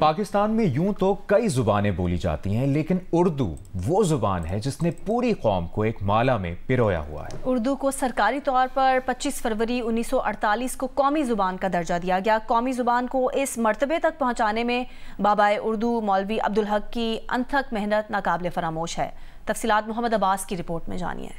पाकिस्तान में यूं तो कई ज़ुबानें बोली जाती हैं लेकिन उर्दू वो ज़ुबान है जिसने पूरी कौम को एक माला में पिरोया हुआ है उर्दू को सरकारी तौर पर 25 फरवरी 1948 को कौमी ज़ुबान का दर्जा दिया गया कौमी ज़ुबान को इस मरतबे तक पहुंचाने में बाबा उर्दू मौलवी अब्दुल हक की अनथक मेहनत नाकबले फरामोश है तफसीत मोहम्मद अब्बास की रिपोर्ट में जानिए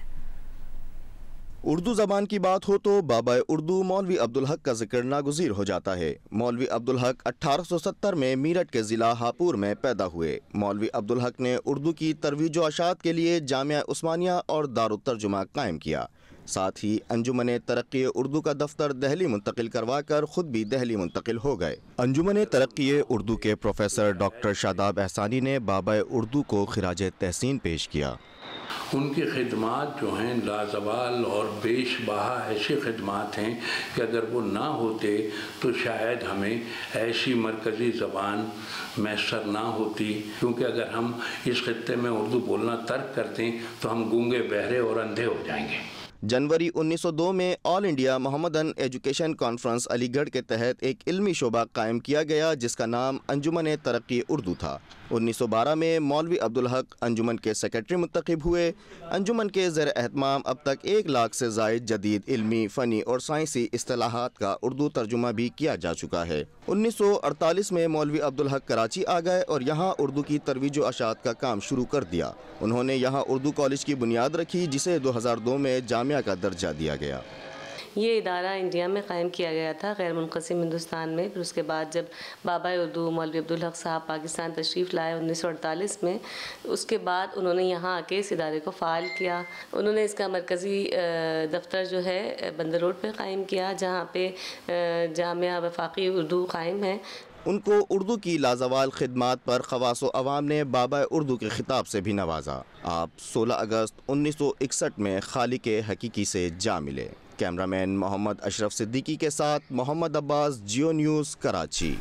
उर्दू ज़बान की बात हो तो बाबा उर्दू मौलवी अब्दुल हक का जिक्र नागुजीर हो जाता है मौलवी अब्दुल हक 1870 में मीरठ के ज़िला हापुर में पैदा हुए मौलवी अब्दुल हक ने उर्दू की तरवीज अशात के लिए जामिया उस्मानिया और दारुतरजुमा कायम किया साथ ही अंजुमन तरक्की उर्दू का दफ्तर दहली मुंतकिल करवा कर खुद भी दहली मुंतकिल हो गए अंजुमन तरक्की उर्दू के प्रोफेसर डॉक्टर शादाब एहसानी ने बाबा उर्दू को खराज तहसीन पेश किया उनकी खदमात जो हैं लाजवाल और बेश बहा ऐसी खदमात हैं कि अगर वो ना होते तो शायद हमें ऐसी मरकज़ी ज़बान मैसर ना होती क्योंकि अगर हम इस खत्े में उर्दू बोलना तर्क करते हैं तो हम गूंगे बहरे और अंधे हो जाएंगे जनवरी 1902 में All India Mohammedan Education Conference Aligarh के तहत एक इल्मी शोबा कायम किया गया जिसका नाम अंजुमन तरक्की उर्दू था 1912 में मौलवी अब्दुल हक अंजुमन के सेक्रेटरी मुंतखब हुए अंजुमन के ज़र अहतमाम अब तक एक लाख से जायद जदीद इल्मी फ़नी और साइंसी असलाहत का उर्दू तर्जुमा भी किया जा चुका है 1948 में मौलवी अब्दुल हक कराची आ गए और यहाँ उर्दू की तरवीज अशात का काम शुरू कर दिया उन्होंने यहाँ उर्दू कॉलेज की बुनियाद रखी जिसे दो हज़ार दो में जाम इंतजामिया का दर्जा दिया गया ये इदारा इंडिया में कायम किया गया था गैर मुनकसम हिंदुस्तान में फिर उसके बाद जब बाबा उर्दू मौलवी अब्दुल हक साहब पाकिस्तान तशरीफ़ लाए उन्नीस सौ अड़तालीस में उसके बाद उन्होंने यहाँ आके इस इदारे को फ़ाल किया उन्होंने इसका मरकज़ी दफ्तर जो है बंदर रोड पर कायम किया जहाँ पे जामिया वफाकी उर्दू कायम है उनको उर्दू की लाजवाल खदमात पर खवास अवाम ने बाबा उर्दू के खिताब से भी नवाजा आप 16 अगस्त 1961 में खाली के हकीकी से जा मिले कैमरामैन मोहम्मद अशरफ सिद्दीकी के साथ मोहम्मद अब्बास जियो न्यूज़ कराची